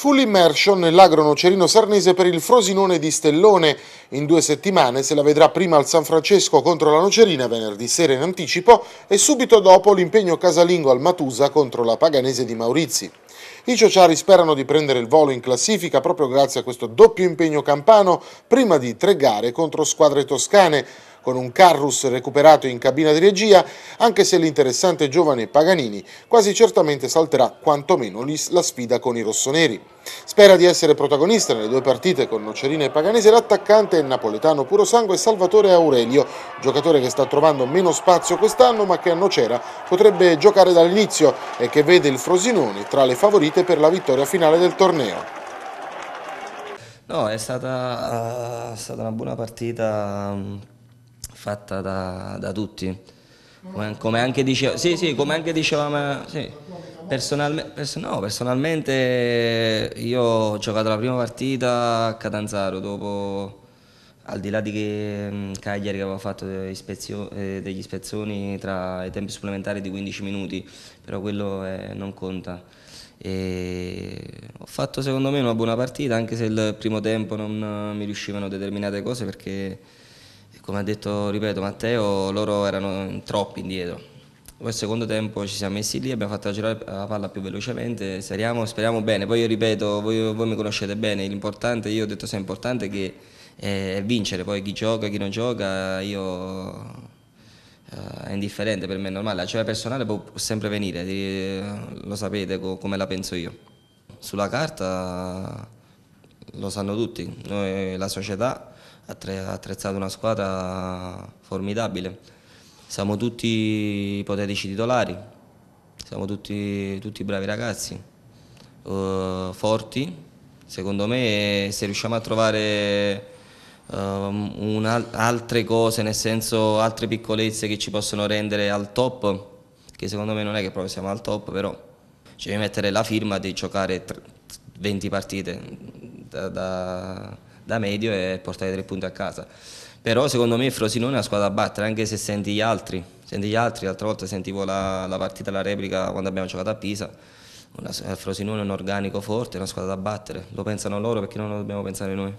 Full immersion nell'agro nocerino sarnese per il Frosinone di Stellone. In due settimane se la vedrà prima al San Francesco contro la Nocerina venerdì sera in anticipo e subito dopo l'impegno casalingo al Matusa contro la Paganese di Maurizi. I Ciociari sperano di prendere il volo in classifica proprio grazie a questo doppio impegno campano prima di tre gare contro squadre toscane con un Carrus recuperato in cabina di regia, anche se l'interessante giovane Paganini quasi certamente salterà quantomeno la sfida con i rossoneri. Spera di essere protagonista nelle due partite con Nocerina e Paganese l'attaccante napoletano puro sangue Salvatore Aurelio, giocatore che sta trovando meno spazio quest'anno ma che a Nocera potrebbe giocare dall'inizio e che vede il Frosinone tra le favorite per la vittoria finale del torneo. No, è stata, eh, è stata una buona partita mm, fatta da, da tutti. Come, come, anche dicevo, sì, sì, come anche dicevamo, sì. Personalme, person, no, personalmente io ho giocato la prima partita a Catanzaro, dopo, al di là di che Cagliari che aveva fatto eh, degli spezzoni tra i tempi supplementari di 15 minuti, però quello è, eh, non conta. E ho fatto secondo me una buona partita, anche se il primo tempo non mi riuscivano determinate cose perché come ha detto ripeto, Matteo, loro erano troppi indietro. Poi al secondo tempo ci siamo messi lì, abbiamo fatto girare la palla più velocemente, speriamo, speriamo bene. Poi io ripeto, voi, voi mi conoscete bene, l'importante, io ho detto sempre importante che eh, è vincere, poi chi gioca, chi non gioca, io Uh, è indifferente per me, è normale, la cioè, personale può, sempre venire, lo sapete co come la penso io. Sulla carta lo sanno tutti, Noi, la società ha attrezzato una squadra formidabile, siamo tutti ipotetici titolari, siamo tutti, tutti bravi ragazzi, uh, forti, secondo me se riusciamo a trovare um, altre cose, nel senso altre piccolezze che ci possono rendere al top, che secondo me non è che proprio siamo al top, però ci devi mettere la firma di giocare 20 partite, da, da, da medio e portare tre punti a casa però secondo me Frosinone è una squadra da battere anche se senti gli altri senti gli altri, l'altra volta sentivo la, la, partita, la replica quando abbiamo giocato a Pisa una, eh, Frosinone è un organico forte, è una squadra da battere lo pensano loro perché non lo dobbiamo pensare noi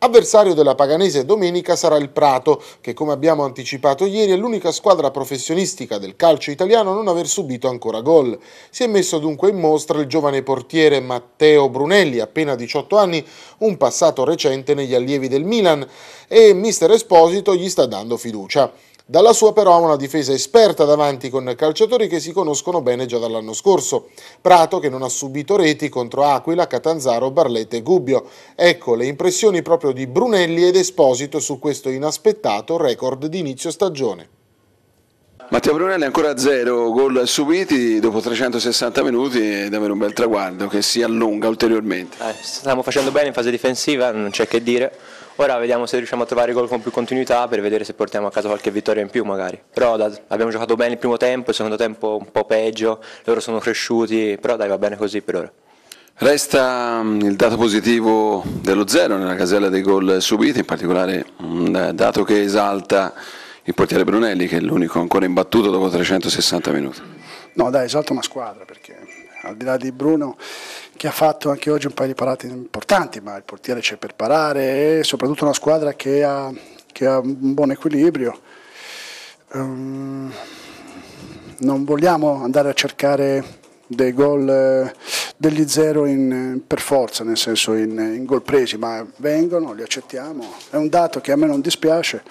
Avversario della Paganese domenica sarà il Prato, che come abbiamo anticipato ieri è l'unica squadra professionistica del calcio italiano a non aver subito ancora gol. Si è messo dunque in mostra il giovane portiere Matteo Brunelli, appena 18 anni, un passato recente negli allievi del Milan, e mister Esposito gli sta dando fiducia. Dalla sua però ha una difesa esperta davanti con calciatori che si conoscono bene già dall'anno scorso. Prato che non ha subito reti contro Aquila, Catanzaro, Barletta e Gubbio. Ecco le impressioni proprio di Brunelli ed Esposito su questo inaspettato record di inizio stagione. Matteo Brunelli ancora a zero gol subiti dopo 360 minuti è davvero un bel traguardo che si allunga ulteriormente. Eh, stiamo facendo bene in fase difensiva, non c'è che dire, Ora vediamo se riusciamo a trovare gol con più continuità per vedere se portiamo a casa qualche vittoria in più magari. Però da, abbiamo giocato bene il primo tempo, il secondo tempo un po' peggio, loro sono cresciuti, però dai va bene così per ora. Resta mm, il dato positivo dello zero nella casella dei gol subiti, in particolare un dato che esalta il portiere Brunelli che è l'unico ancora imbattuto dopo 360 minuti. No, dai, esalto una squadra perché al di là di Bruno che ha fatto anche oggi un paio di parate importanti, ma il portiere c'è per parare e soprattutto una squadra che ha, che ha un buon equilibrio. Um, non vogliamo andare a cercare dei gol degli zero in, per forza, nel senso in, in gol presi, ma vengono, li accettiamo. È un dato che a me non dispiace.